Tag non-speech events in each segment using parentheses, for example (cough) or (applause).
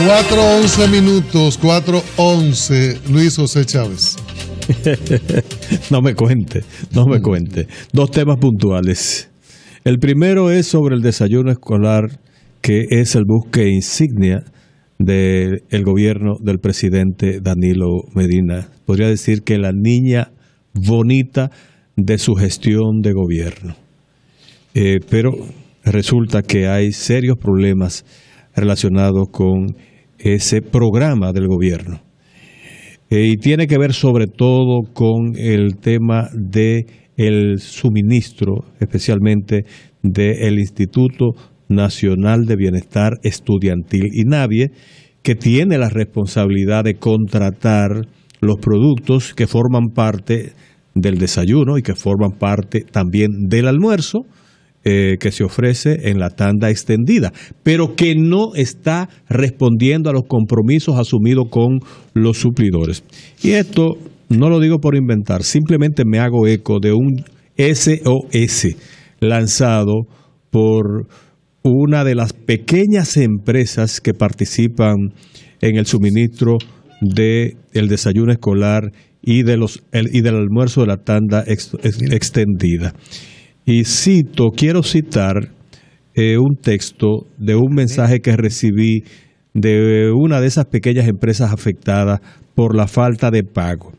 4.11 minutos, 4.11, Luis José Chávez. (laughs) no me cuente, no me mm. cuente. Dos temas puntuales. El primero es sobre el desayuno escolar, que es el busque insignia del gobierno del presidente Danilo Medina. Podría decir que la niña bonita de su gestión de gobierno. Eh, pero resulta que hay serios problemas relacionados con ese programa del gobierno. Eh, y tiene que ver sobre todo con el tema de el suministro, especialmente del Instituto Nacional de Bienestar Estudiantil, y Navie que tiene la responsabilidad de contratar los productos que forman parte del desayuno y que forman parte también del almuerzo, eh, que se ofrece en la tanda extendida, pero que no está respondiendo a los compromisos asumidos con los suplidores. Y esto no lo digo por inventar, simplemente me hago eco de un SOS lanzado por una de las pequeñas empresas que participan en el suministro del de desayuno escolar y, de los, y del almuerzo de la tanda extendida. Y cito, quiero citar eh, un texto de un mensaje que recibí de una de esas pequeñas empresas afectadas por la falta de pago.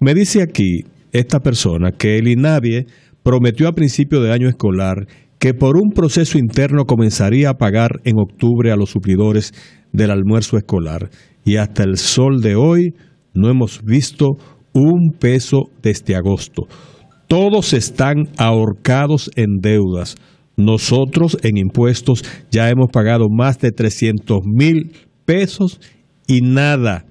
Me dice aquí esta persona que el INAVIE prometió a principio de año escolar que por un proceso interno comenzaría a pagar en octubre a los suplidores del almuerzo escolar y hasta el sol de hoy no hemos visto un peso desde este agosto. Todos están ahorcados en deudas. Nosotros en impuestos ya hemos pagado más de 300 mil pesos y nada.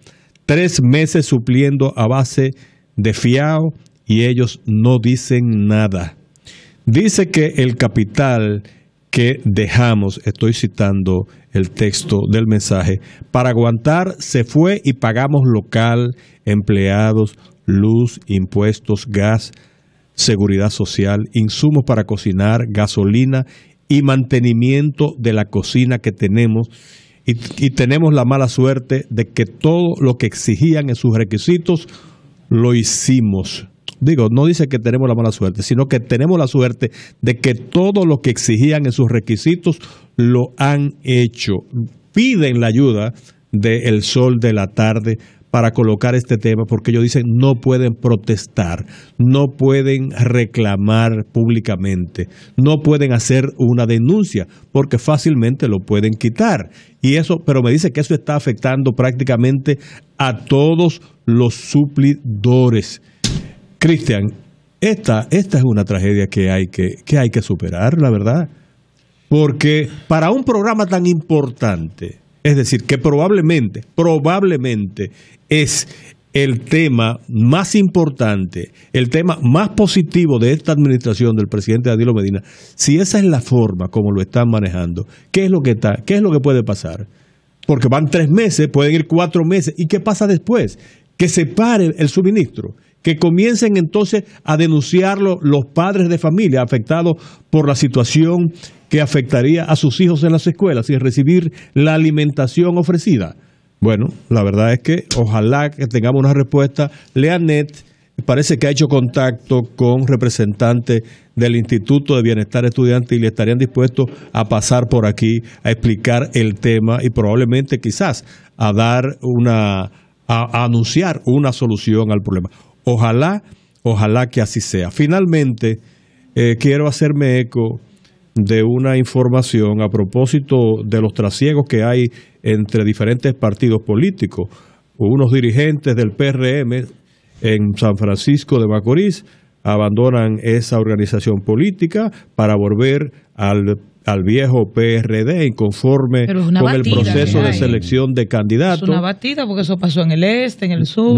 Tres meses supliendo a base de fiao y ellos no dicen nada. Dice que el capital que dejamos, estoy citando el texto del mensaje, para aguantar se fue y pagamos local, empleados, luz, impuestos, gas, seguridad social, insumos para cocinar, gasolina y mantenimiento de la cocina que tenemos. Y, tenemos la mala suerte de que todo lo que exigían en sus requisitos lo hicimos. Digo, no dice que tenemos la mala suerte, sino que tenemos la suerte de que todo lo que exigían en sus requisitos lo han hecho. Piden la ayuda del sol de la tarde para colocar este tema, porque ellos dicen no pueden protestar, no pueden reclamar públicamente, no pueden hacer una denuncia, porque fácilmente lo pueden quitar. Y eso, pero me dice que eso está afectando prácticamente a todos los suplidores. Cristian, esta, esta es una tragedia que hay que, que hay que superar, la verdad. Porque para un programa tan importante, es decir, que probablemente, probablemente es el tema más importante, el tema más positivo de esta administración del presidente Danilo Medina, si esa es la forma como lo están manejando, ¿qué es lo que qué es lo que puede pasar? Porque van tres meses, pueden ir cuatro meses, ¿y qué pasa después? Que se pare el suministro, que comiencen entonces a denunciarlo los padres de familia afectados por la situación que afectaría a sus hijos en las escuelas y recibir la alimentación ofrecida bueno, la verdad es que ojalá que tengamos una respuesta. Leanet parece que ha hecho contacto con representantes del Instituto de Bienestar Estudiantil y estarían dispuestos a pasar por aquí a explicar el tema y probablemente quizás a dar una a, anunciar una solución al problema. Ojalá, ojalá que así sea. Finalmente, eh, quiero hacerme eco de una información a propósito de los trasiegos que hay entre diferentes partidos políticos. Unos dirigentes del PRM en San Francisco de Macorís abandonan esa organización política para volver al, viejo PRD conforme con el proceso de ¿eh? selección de candidatos. Es una batida porque eso pasó en el este, en el sur.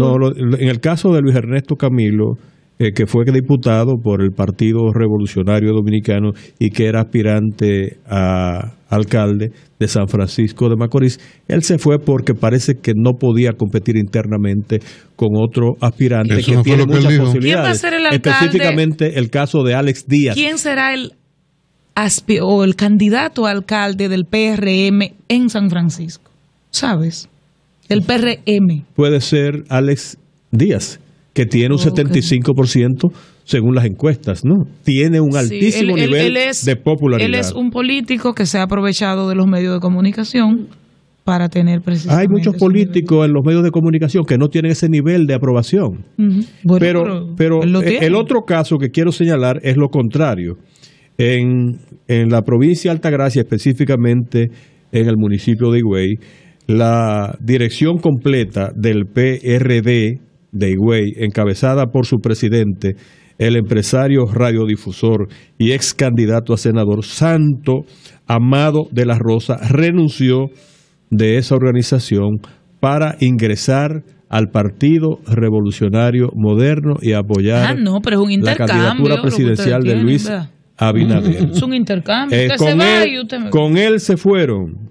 en el caso de Luis Ernesto Camilo, eh, que fue diputado por el Partido Revolucionario Dominicano y que era aspirante a alcalde de San Francisco de Macorís. Él se fue porque parece que no podía competir internamente con otro aspirante que tiene muchas posibilidades. ser el Específicamente el caso de Alex Díaz. ¿Quién será el o el candidato a alcalde del PRM en San Francisco? ¿Sabes? El PRM. Puede ser Alex Díaz que tiene un 75% según las encuestas, ¿no? Tiene un altísimo nivel de popularidad. Él es un político que se ha aprovechado de los medios de comunicación para tener precisamente Hay muchos políticos en los medios de comunicación que no tienen ese nivel de aprobación. pero pero, eh, el otro caso que quiero señalar es lo contrario. En, en la provincia de Altagracia, específicamente en el municipio de Higüey, la dirección completa del PRD de encabezada por su presidente, el empresario radiodifusor y ex candidato a senador Santo Amado de la Rosa, renunció de esa organización para ingresar al Partido Revolucionario Moderno y apoyar ah, la candidatura presidencial de Luis Abinader. (laughs) Es un intercambio. Eh, con él se fueron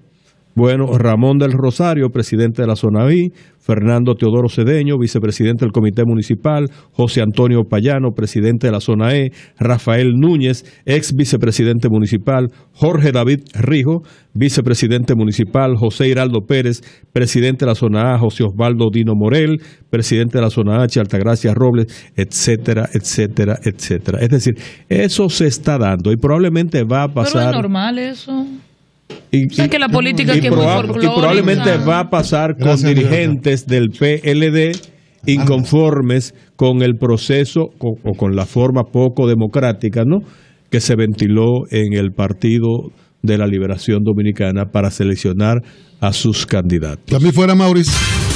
bueno, Ramón del Rosario, presidente de la zona B; Fernando Teodoro Cedeño, vicepresidente del Comité Municipal, José Antonio Payano, presidente de la zona E, Rafael Núñez, ex vicepresidente municipal, Jorge David Rijo, vicepresidente municipal, José Hiraldo Pérez, presidente de la zona A, José Osvaldo Dino Morel, presidente de la zona H, Altagracia Robles, etcétera, etcétera, etcétera. Es decir, eso se está dando y probablemente va a pasar. Pero es normal eso. Y, que la política probablemente va a pasar con dirigentes del PLD ah. inconformes con el proceso o, con la forma poco democrática, ¿no? que se ventiló en el partido de la Liberación Dominicana para seleccionar a sus candidatos. También fuera Mauricio.